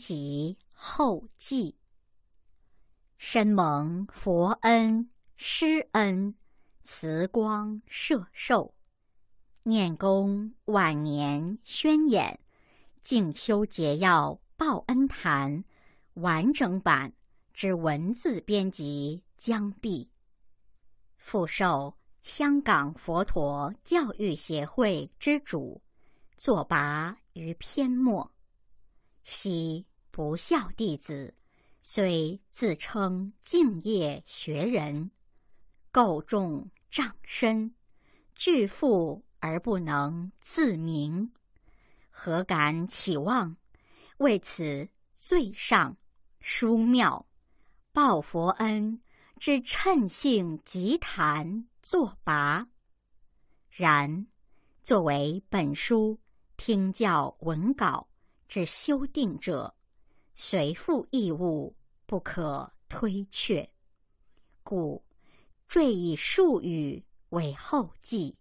及后继，深蒙佛恩、师恩、慈光摄受，念公晚年宣演静修捷要报恩坛完整版之文字编辑将毕，复授香港佛陀教育协会之主作跋于篇末，悉。不孝弟子，虽自称敬业学人，垢重障身，具富而不能自明，何敢企望？为此，罪上书庙报佛恩，之称兴极谈作跋。然，作为本书听教文稿之修订者。随负义务，不可推却。故缀以数语为后记，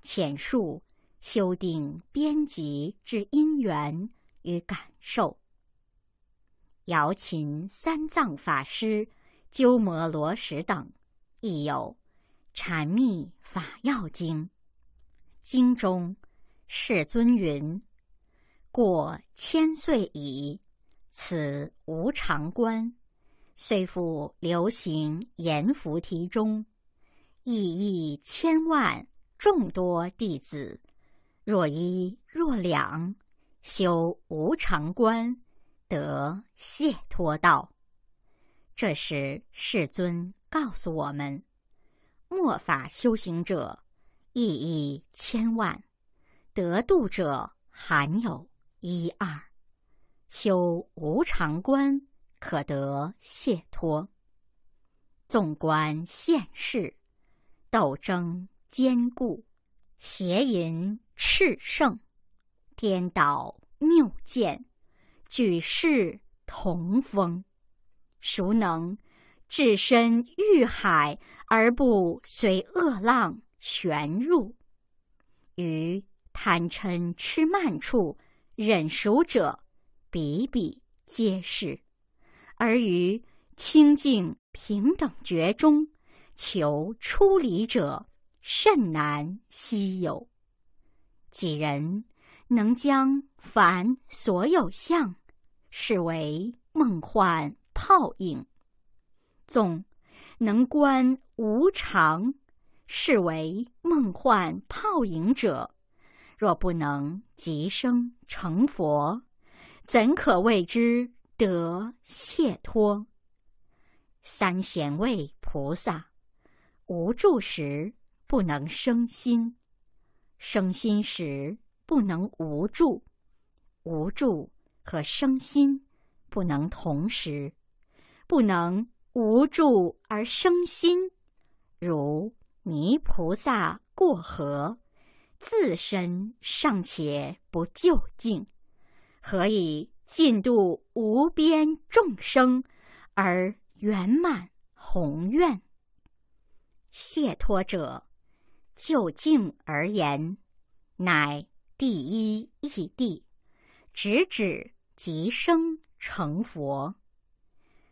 浅述修订编辑之因缘与感受。瑶琴三藏法师鸠摩罗什等亦有《禅密法要经》，经中世尊云：“过千岁矣。”此无常观，虽复流行，阎浮提中，意亿千万众多弟子，若一若两，修无常观，得解脱道。这时，世尊告诉我们：末法修行者，意亿千万，得度者含有一二。修无常观，可得解脱。纵观现世，斗争坚固，邪淫炽盛，颠倒谬见，举世同风。孰能置身欲海而不随恶浪旋入？于贪嗔痴慢处忍孰者。比比皆是，而于清净平等觉中求出离者甚难稀有，几人能将凡所有相视为梦幻泡影？纵能观无常，视为梦幻泡影者，若不能即生成佛。怎可谓之得解脱？三贤位菩萨无助时不能生心，生心时不能无助，无助和生心不能同时，不能无助而生心，如泥菩萨过河，自身尚且不究竟。何以尽度无边众生，而圆满宏愿？解脱者，就境而言，乃第一义谛，直指即生成佛。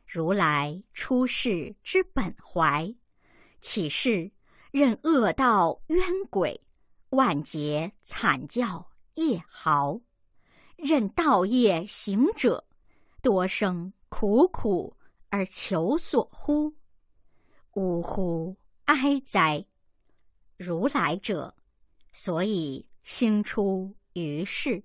如来出世之本怀，岂是任恶道冤鬼、万劫惨叫、业豪？任道业行者，多生苦苦而求所乎？呜呼哀哉！如来者，所以兴出于世，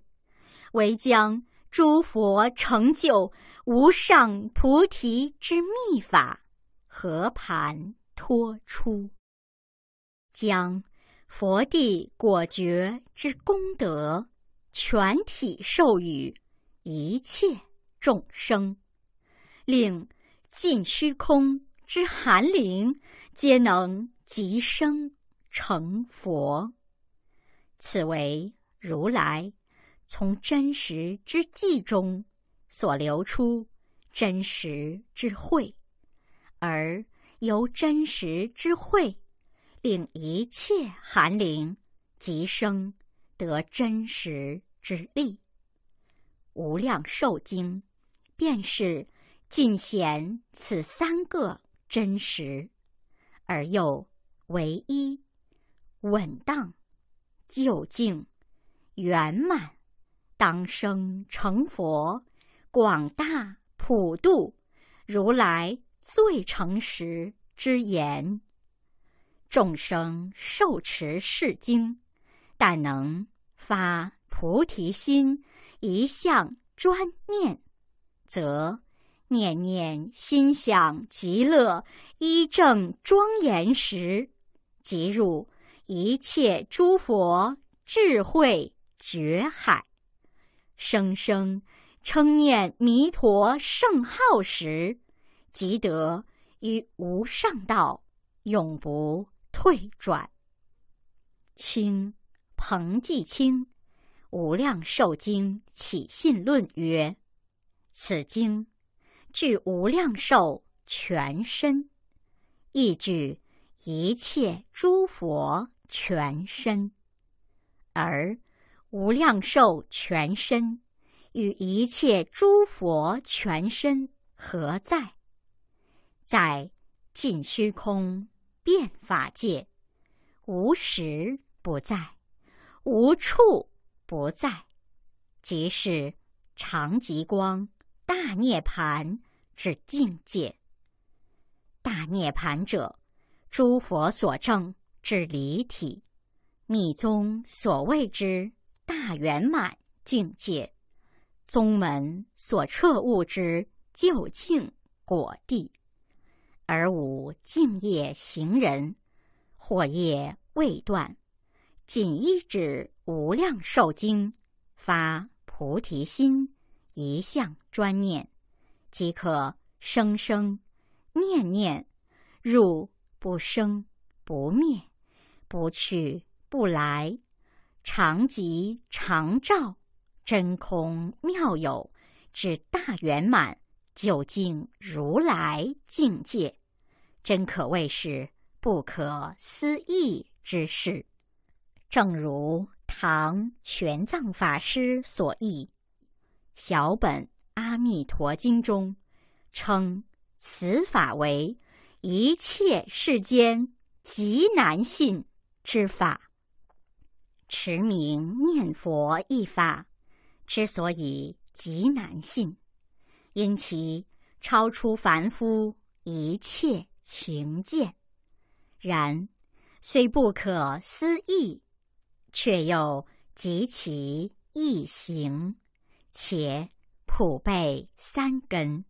唯将诸佛成就无上菩提之秘法，和盘托出，将佛地果觉之功德。全体授予一切众生，令尽虚空之寒灵皆能即生成佛。此为如来从真实之际中所流出真实之慧，而由真实之慧令一切寒灵即生得真实。之力，无量寿经，便是尽显此三个真实，而又唯一、稳当、究竟、圆满、当生成佛、广大普度、如来最诚实之言。众生受持是经，但能发。菩提心一向专念，则念念心想极乐，一正庄严时，即入一切诸佛智慧觉海；生生称念弥陀圣号时，即得于无上道永不退转。清彭继清。无量寿经起信论曰：“此经具无量寿全身，亦具一切诸佛全身。而无量寿全身与一切诸佛全身何在？在尽虚空遍法界，无时不在，无处。”不在，即是常极光、大涅盘之境界。大涅盘者，诸佛所证之离体，密宗所谓之大圆满境界，宗门所彻悟之究竟果地，而无净业行人，或业未断，仅一指。无量寿经，发菩提心，一向专念，即可生生念念，入不生不灭，不去不来，常即常照，真空妙有，至大圆满究竟如来境界，真可谓是不可思议之事。正如。唐玄奘法师所译《小本阿弥陀经》中，称此法为一切世间极难信之法。持名念佛一法之所以极难信，因其超出凡夫一切情见。然虽不可思议。却又极其易行，且普被三根。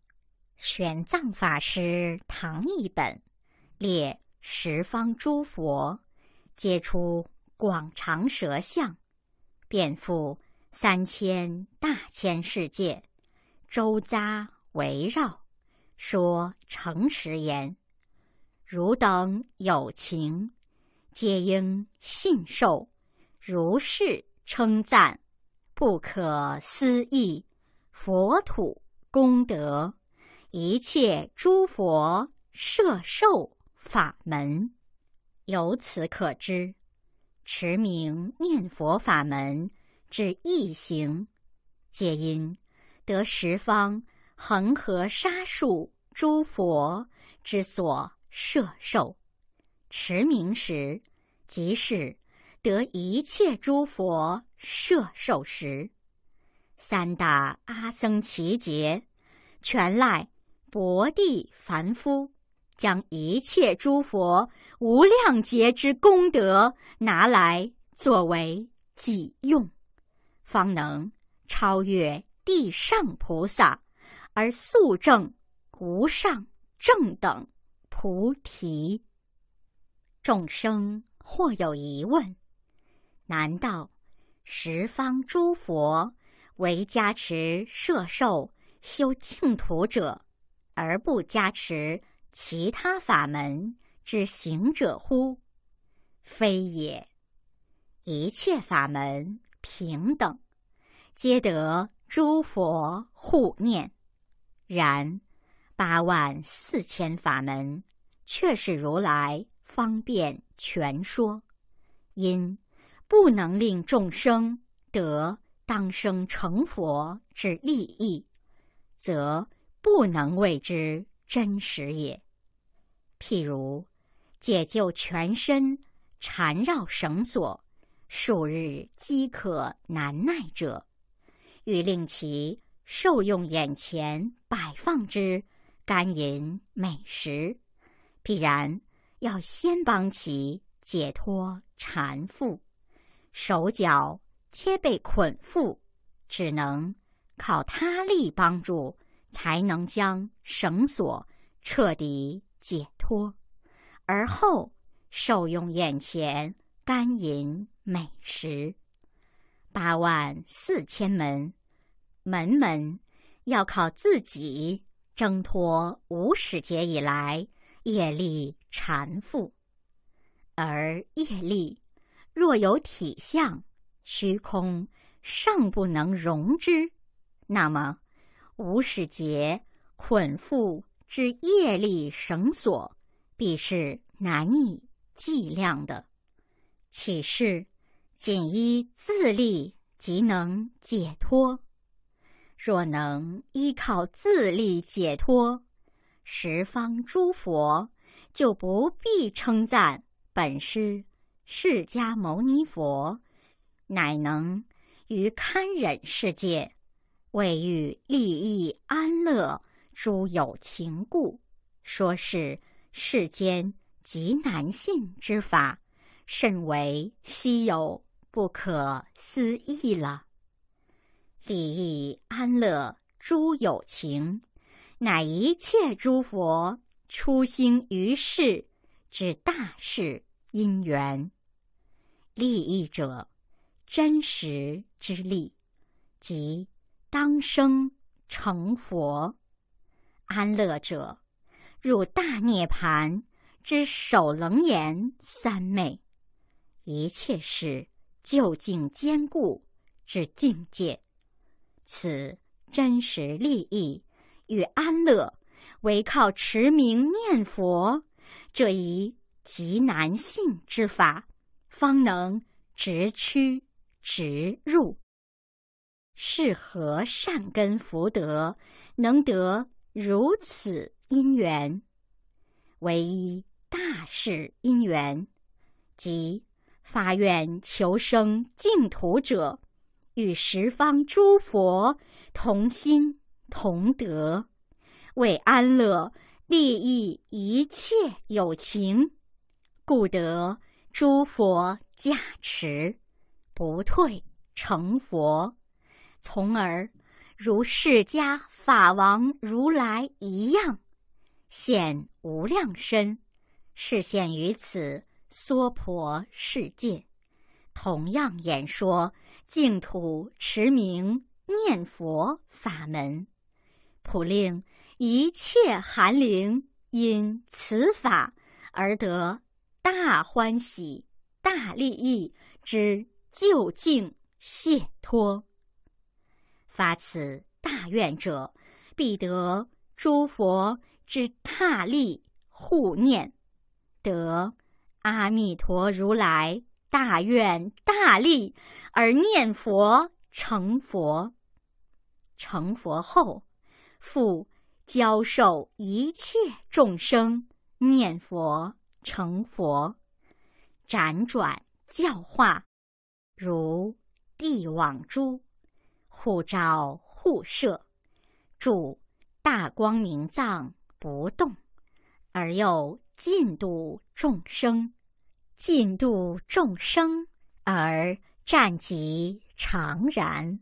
玄奘法师唐译本，列十方诸佛，皆出广长舌相，遍覆三千大千世界，周匝围绕，说诚实言：汝等有情，皆应信受。如是称赞，不可思议，佛土功德，一切诸佛摄受法门。由此可知，持名念佛法门之易行，皆因得十方恒河沙数诸佛之所摄受。持名时，即是。得一切诸佛摄受时，三大阿僧祇劫，全赖薄地凡夫将一切诸佛无量劫之功德拿来作为己用，方能超越地上菩萨，而速证无上正等菩提。众生或有疑问。难道十方诸佛唯加持摄受修净土者，而不加持其他法门之行者乎？非也。一切法门平等，皆得诸佛护念。然八万四千法门，却是如来方便全说，因。不能令众生得当生成佛之利益，则不能谓之真实也。譬如解救全身缠绕绳索数日饥渴难耐者，欲令其受用眼前摆放之甘饮美食，必然要先帮其解脱缠缚。手脚皆被捆缚，只能靠他力帮助，才能将绳索彻底解脱。而后受用眼前甘饮美食，八万四千门门门，要靠自己挣脱五始节以来业力缠缚，而业力。若有体相，虚空尚不能容之，那么无始劫捆缚之业力绳索，必是难以计量的。岂是仅依自力即能解脱？若能依靠自力解脱，十方诸佛就不必称赞本师。释迦牟尼佛，乃能于堪忍世界，为欲利益安乐诸有情故，说是世间极难信之法，甚为稀有不可思议了。利益安乐诸有情，乃一切诸佛初心于世之大事因缘。利益者，真实之利，即当生成佛安乐者，入大涅盘之首楞严三昧，一切事究竟坚固之境界。此真实利益与安乐，唯靠持名念佛这一极难信之法。方能直趋直入，是何善根福德能得如此因缘？唯一大事因缘，即发愿求生净土者，与十方诸佛同心同德，为安乐利益一切有情，故得。诸佛加持，不退成佛，从而如释迦法王如来一样现无量身，示现于此娑婆世界，同样演说净土持名念佛法门，普令一切含灵因此法而得。大欢喜、大利益之究竟解脱。发此大愿者，必得诸佛之大利护念，得阿弥陀如来大愿大利，而念佛成佛。成佛后，复教授一切众生念佛。成佛，辗转教化，如帝网珠，互照互摄，住大光明藏不动，而又尽度众生，尽度众生而战极常然，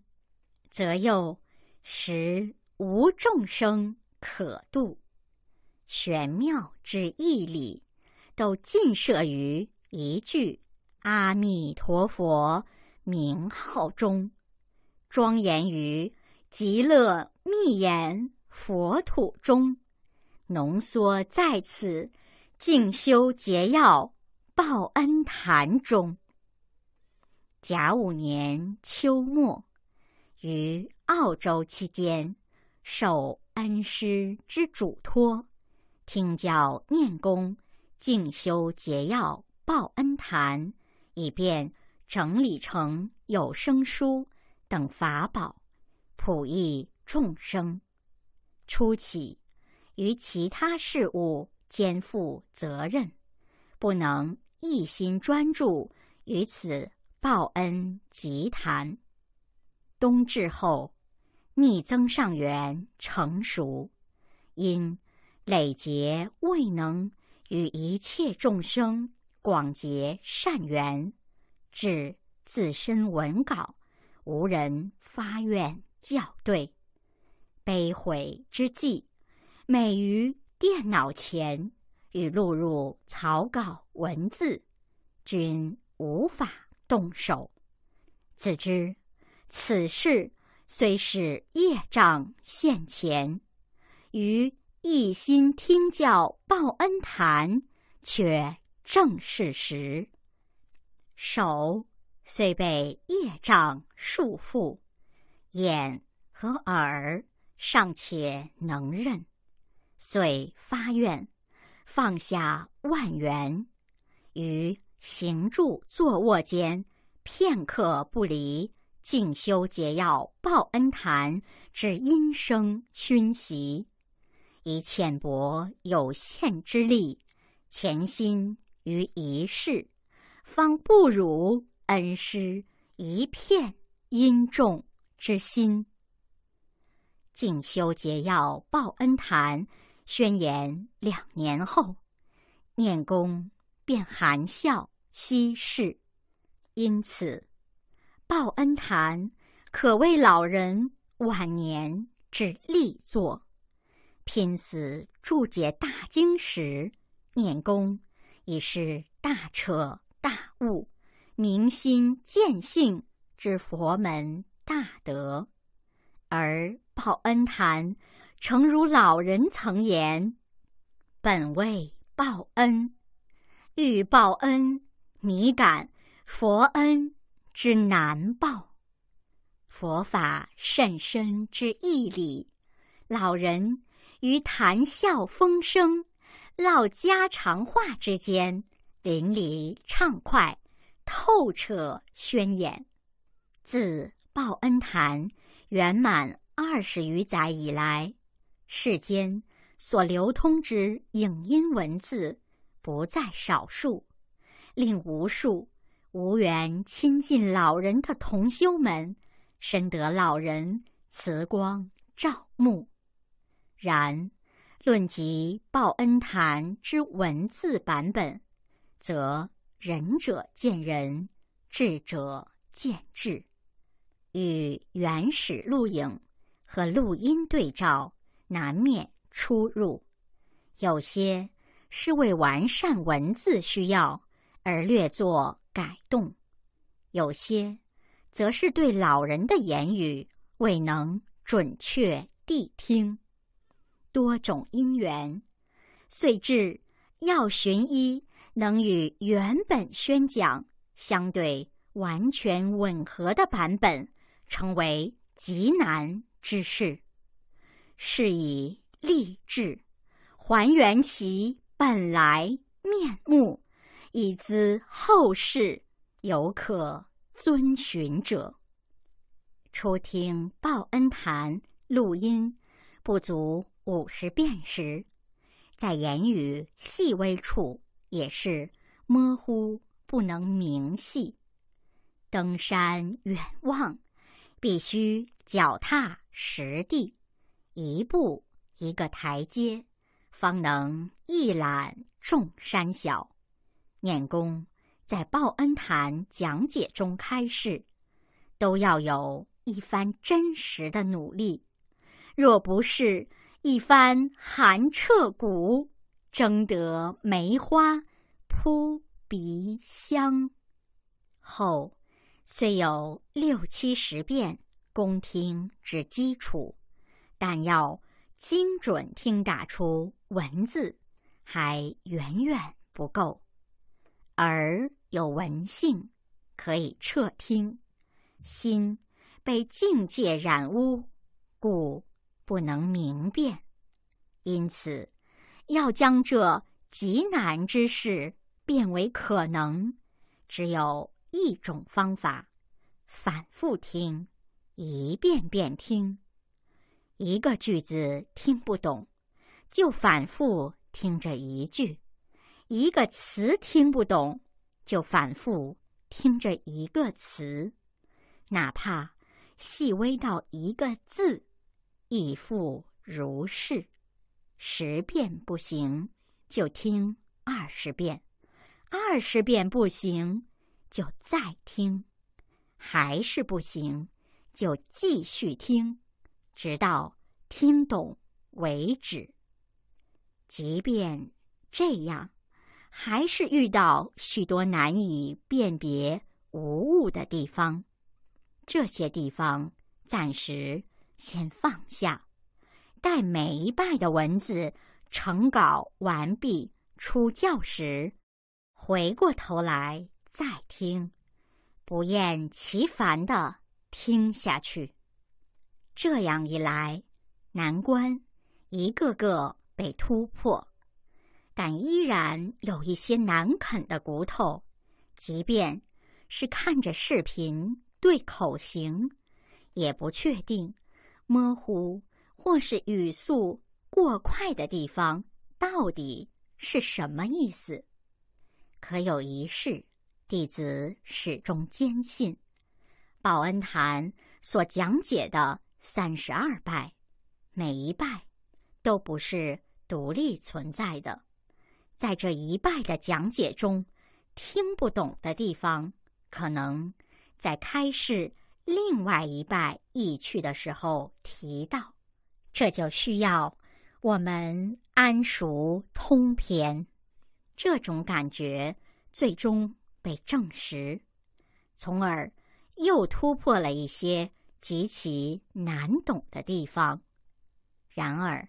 则又实无众生可度，玄妙之义理。都尽摄于一句阿弥陀佛名号中，庄严于极乐密言佛土中，浓缩在此静修捷要报恩坛中。甲午年秋末，于澳洲期间，受恩师之嘱托，听教念功。静修结要报恩坛，以便整理成有声书等法宝，普益众生。初起，与其他事物肩负责任，不能一心专注于此报恩集坛。冬至后，逆增上缘成熟，因累劫未能。与一切众生广结善缘，至自身文稿无人发愿校对，悲悔之际，每于电脑前与录入草稿文字，均无法动手。自知此事虽是业障现前，于。一心听教报恩谈，却正是时。手虽被业障束缚，眼和耳尚且能认，遂发愿放下万缘，于行住坐卧间片刻不离静修解药报恩坛，只因声熏习。以浅薄有限之力，潜心于一事，方不辱恩师一片殷重之心。静修结要报恩坛宣言两年后，念公便含笑西逝，因此，报恩坛可谓老人晚年之力作。拼死注解大经时，念功已是大彻大悟、明心见性之佛门大德，而报恩坛诚如老人曾言：“本为报恩，欲报恩，弥感佛恩之难报。”佛法甚深之义理，老人。于谈笑风生、唠家常话之间，淋漓畅快、透彻宣言。自报恩坛圆满二十余载以来，世间所流通之影音文字不在少数，令无数无缘亲近老人的同修们，深得老人慈光照目。然，论及《报恩坛之文字版本，则仁者见仁，智者见智。与原始录影和录音对照，难免出入。有些是为完善文字需要而略作改动，有些则是对老人的言语未能准确地听。多种因缘，遂至要寻一能与原本宣讲相对完全吻合的版本，成为极难之事。是以立志，还原其本来面目，以资后世犹可遵循者。初听报恩坛录音，不足。五十遍时，在言语细微处也是模糊，不能明细。登山远望，必须脚踏实地，一步一个台阶，方能一览众山小。念功在报恩坛讲解中开示，都要有一番真实的努力。若不是。一番寒彻骨，争得梅花扑鼻香。后虽有六七十遍公听之基础，但要精准听打出文字还远远不够。而有文性可以彻听，心被境界染污，故。不能明辨，因此要将这极难之事变为可能，只有一种方法：反复听，一遍遍听。一个句子听不懂，就反复听着一句；一个词听不懂，就反复听着一个词，哪怕细微到一个字。亦复如是，十遍不行，就听二十遍；二十遍不行，就再听；还是不行，就继续听，直到听懂为止。即便这样，还是遇到许多难以辨别无误的地方。这些地方暂时。先放下，待每一拜的文字成稿完毕出教时，回过头来再听，不厌其烦地听下去。这样一来，难关一个个被突破，但依然有一些难啃的骨头，即便是看着视频对口型，也不确定。模糊或是语速过快的地方，到底是什么意思？可有一事，弟子始终坚信，报恩坛所讲解的三十二拜，每一拜都不是独立存在的。在这一拜的讲解中，听不懂的地方，可能在开示。另外一拜意趣的时候提到，这就需要我们谙熟通篇，这种感觉最终被证实，从而又突破了一些极其难懂的地方。然而，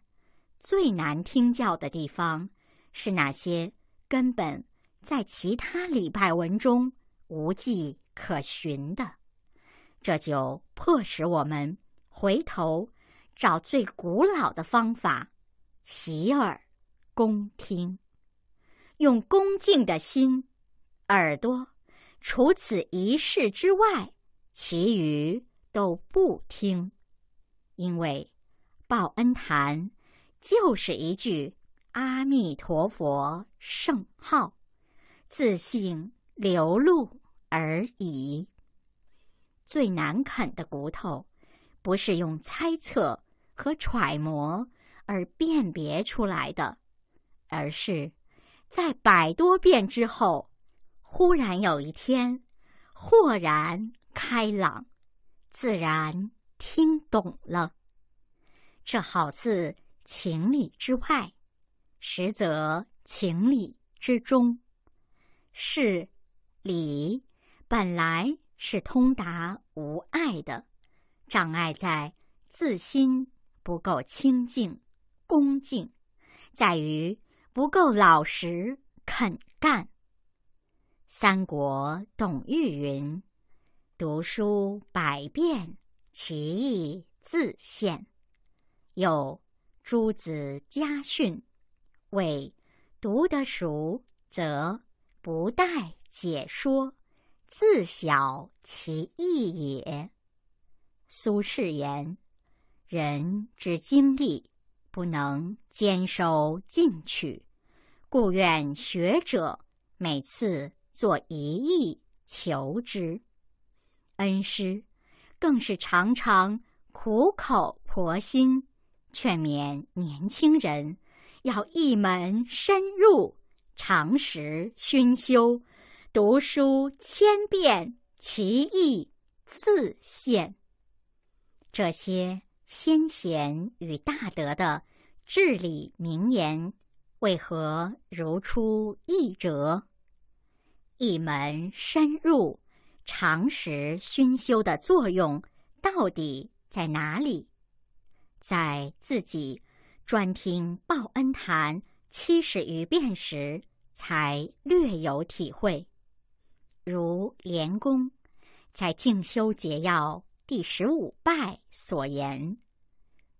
最难听教的地方是那些根本在其他礼拜文中无迹可寻的。这就迫使我们回头找最古老的方法，洗耳恭听，用恭敬的心、耳朵，除此一事之外，其余都不听，因为报恩坛就是一句阿弥陀佛圣号，自信流露而已。最难啃的骨头，不是用猜测和揣摩而辨别出来的，而是，在百多遍之后，忽然有一天，豁然开朗，自然听懂了。这好似情理之外，实则情理之中。是，理本来。是通达无碍的，障碍在自心不够清净恭敬，在于不够老实肯干。三国董玉云：“读书百遍，其义自见。”有《朱子家训》谓：“读得熟，则不待解说。”自小其意也。苏轼言：“人之精力不能兼收尽取，故愿学者每次做一役求之。”恩师更是常常苦口婆心劝勉年轻人，要一门深入，常识熏修。读书千遍，其义自见。这些先贤与大德的至理名言，为何如出一辙？一门深入，常识熏修的作用到底在哪里？在自己专听报恩坛七十余遍时，才略有体会。如莲公在《静修捷要》第十五拜所言：“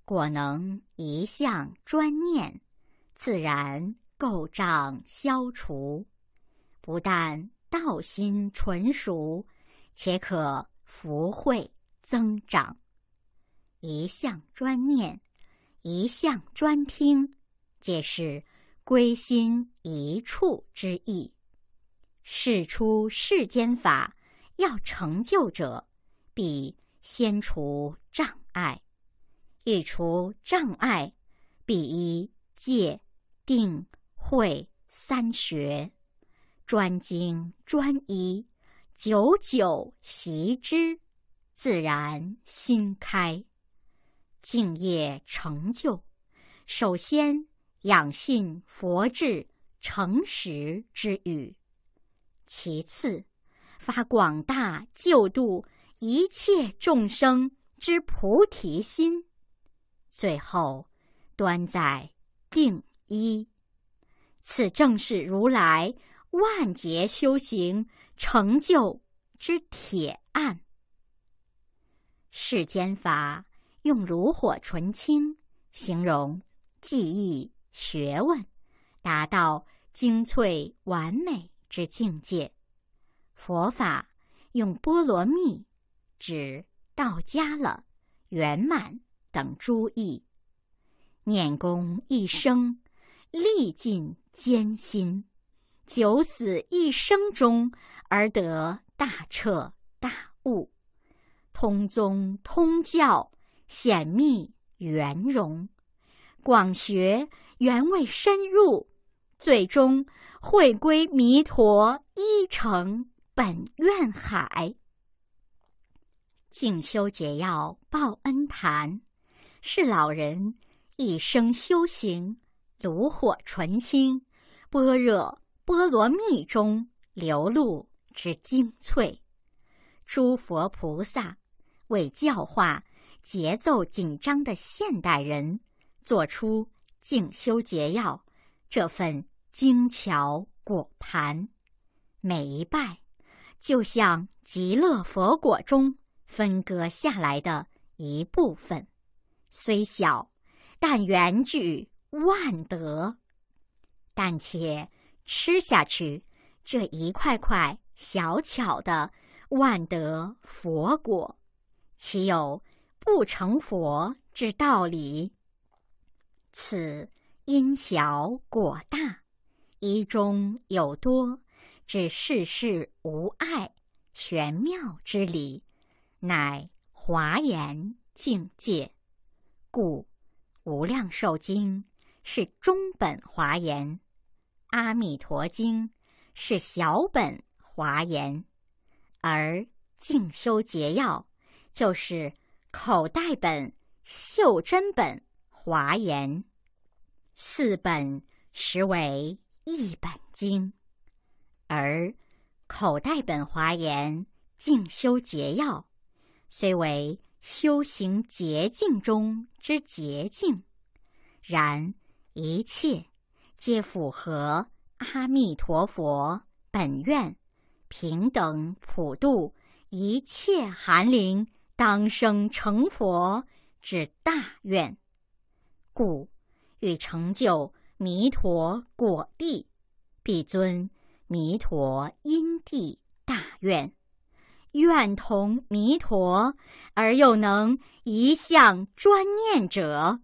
果能一向专念，自然垢障消除；不但道心纯熟，且可福慧增长。一向专念，一向专听，皆是归心一处之意。”事出世间法，要成就者，必先除障碍。欲除障碍，必依戒、定、慧三学，专精专一，久久习之，自然心开，敬业成就。首先养信佛智诚实之语。其次，发广大救度一切众生之菩提心；最后，端在定一。此正是如来万劫修行成就之铁案。世间法用“炉火纯青”形容技艺学问，达到精粹完美。之境界，佛法用波罗蜜指到家了、圆满等诸义。念功一生历尽艰辛，九死一生中而得大彻大悟，通宗通教，显密圆融，广学原味深入。最终会归弥陀一成本愿海。静修解要报恩坛，是老人一生修行炉火纯青，般若波罗蜜中流露之精粹。诸佛菩萨为教化节奏紧张的现代人，做出静修解要。这份精巧果盘，每一拜就像极乐佛果中分割下来的一部分，虽小，但缘具万德。但且吃下去这一块块小巧的万德佛果，岂有不成佛之道理？此。因小果大，一中有多，指世事无碍、玄妙之理，乃华严境界。故《无量寿经》是中本华严，《阿弥陀经》是小本华严，而《静修捷要》就是口袋本、袖珍本华严。四本实为一本经，而口袋本华严净修捷要，虽为修行捷径中之捷径，然一切皆符合阿弥陀佛本愿平等普度一切寒灵当生成佛之大愿，故。欲成就弥陀果地，必遵弥陀因地大愿，愿同弥陀，而又能一向专念者，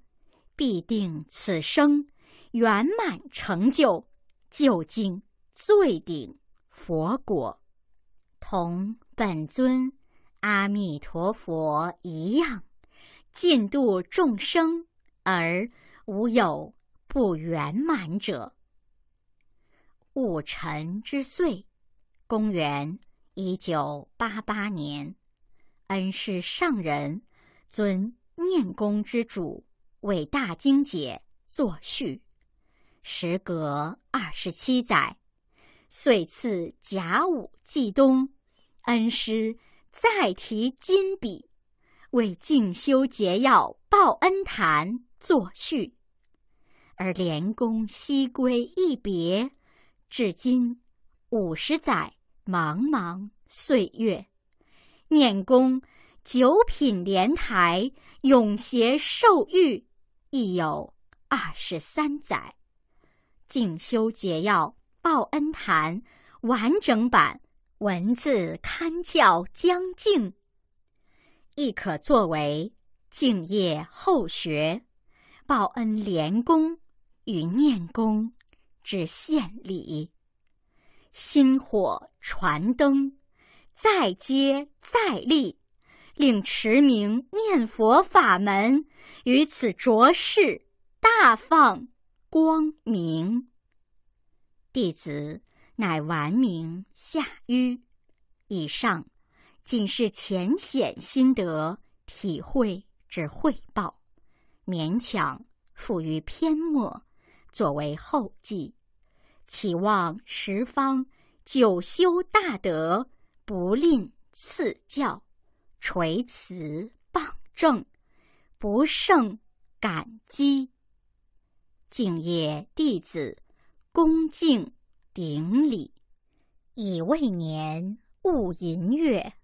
必定此生圆满成就究竟最顶佛果，同本尊阿弥陀佛一样，尽度众生而。无有不圆满者。戊辰之岁，公元一九八八年，恩师上人尊念公之主为大经解作序，时隔二十七载，岁次甲午季冬，恩师再提金笔，为静修结要报恩坛作序，而莲公西归一别，至今五十载茫茫岁月。念公九品莲台永携寿玉，亦有二十三载。静修解药报恩坛完整版文字刊教将尽，亦可作为敬业后学。报恩连功与念功之献礼，薪火传灯，再接再厉，令持名念佛法门于此着世大放光明。弟子乃完名夏愚，以上仅是浅显心得体会之汇报。勉强附于篇末，作为后记。祈望十方九修大德不吝赐教，垂慈傍正，不胜感激。敬业弟子恭敬顶礼，以未年戊寅月。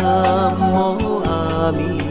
Nam Mô A Di